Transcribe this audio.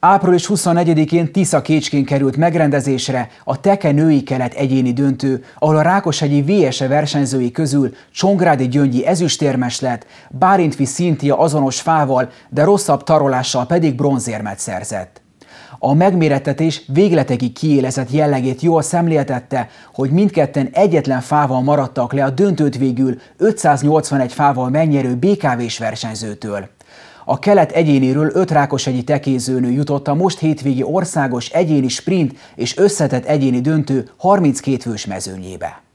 Április 24-én Tisza Kécskén került megrendezésre a Teke női kelet egyéni döntő, ahol a Rákoshegyi VSE versenyzői közül Csongrádi Gyöngyi ezüstérmes lett, Bárintfi Szintia azonos fával, de rosszabb tarolással pedig bronzérmet szerzett. A megmérettetés végletegi kiélezett jellegét jól szemléltette, hogy mindketten egyetlen fával maradtak le a döntőt végül 581 fával megnyerő BKV-s versenyzőtől. A kelet egyéniről öt rákos egyi tekézőnő jutott a most hétvégi országos egyéni sprint és összetett egyéni döntő 32 fős mezőnyébe.